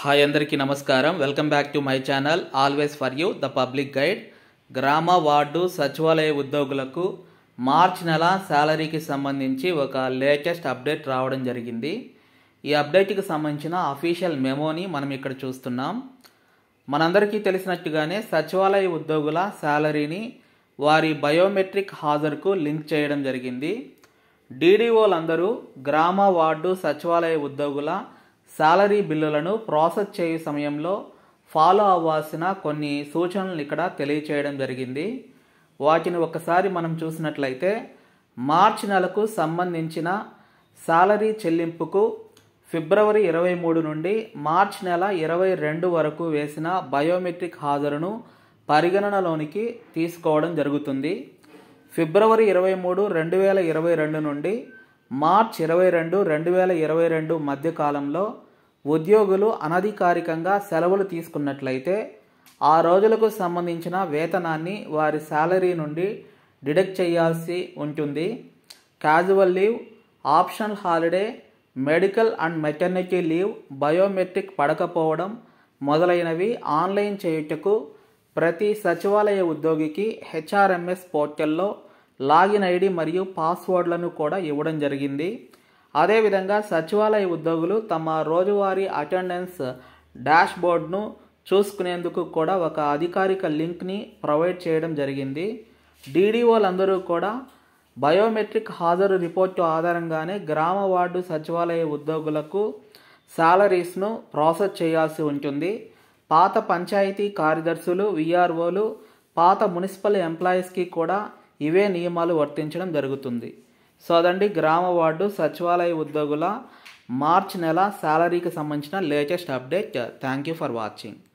hi అందరికీ నమస్కారం welcome back to my channel always for you the public guide గ్రామ వార్డు సచివాలయ ఉద్యోగులకు మార్చ్ నెల శాలరీకి సంబంధించి ఒక లేటెస్ట్ అప్డేట్ రావడం జరిగింది ఈ అప్డేట్కి సంబంధించిన అఫీషియల్ మెమోని మనం ఇక్కడ చూస్తున్నాం మనందరికీ తెలిసినట్టుగానే సచివాలయ ఉద్యోగుల శాలరీని వారి బయోమెట్రిక్ హాజరుకు లింక్ చేయడం జరిగింది డీడీఓలందరూ గ్రామ వార్డు సచివాలయ ఉద్యోగుల శాలరీ బిల్లులను ప్రాసెస్ చేయు సమయంలో ఫాలో అవ్వాల్సిన కొన్ని సూచనలు ఇక్కడ తెలియచేయడం జరిగింది వాటిని ఒకసారి మనం చూసినట్లయితే మార్చ్ నెలకు సంబంధించిన శాలరీ చెల్లింపుకు ఫిబ్రవరి ఇరవై మూడు నుండి మార్చి నెల ఇరవై రెండు వరకు వేసిన బయోమెట్రిక్ హాజరును పరిగణనలోనికి తీసుకోవడం జరుగుతుంది ఫిబ్రవరి ఇరవై మూడు రెండు వేల ఇరవై రెండు నుండి మార్చ్ ఇరవై రెండు రెండు వేల ఇరవై రెండు మధ్య కాలంలో ఉద్యోగులు అనధికారికంగా సెలవులు తీసుకున్నట్లయితే ఆ రోజులకు సంబంధించిన వేతనాన్ని వారి శాలరీ నుండి డిడక్ట్ చేయాల్సి ఉంటుంది casual leave optional holiday medical and maternity leave biometric పడకపోవడం మొదలైనవి ఆన్లైన్ చేయుటకు ప్రతి సచివాలయ ఉద్యోగికి హెచ్ఆర్ఎంఎస్ పోర్టల్లో లాగిన్ ఐడి మరియు పాస్వర్డ్లను కూడా ఇవ్వడం జరిగింది అదేవిధంగా సచివాలయ ఉద్యోగులు తమ రోజువారీ అటెండెన్స్ డాష్ బోర్డ్ను చూసుకునేందుకు కూడా ఒక అధికారిక లింక్ని ప్రొవైడ్ చేయడం జరిగింది డీడీఓలందరూ కూడా బయోమెట్రిక్ హాజరు రిపోర్టు ఆధారంగానే గ్రామ వార్డు సచివాలయ ఉద్యోగులకు శాలరీస్ను ప్రాసెస్ చేయాల్సి ఉంటుంది పాత పంచాయతీ కార్యదర్శులు విఆర్ఓలు పాత మున్సిపల్ ఎంప్లాయీస్కి కూడా ఇవే నియమాలు వర్తించడం జరుగుతుంది సో అదండి గ్రామ వార్డు సచివాలయ ఉద్యోగుల మార్చ్ నెల శాలరీకి సంబంధించిన latest update thank you for watching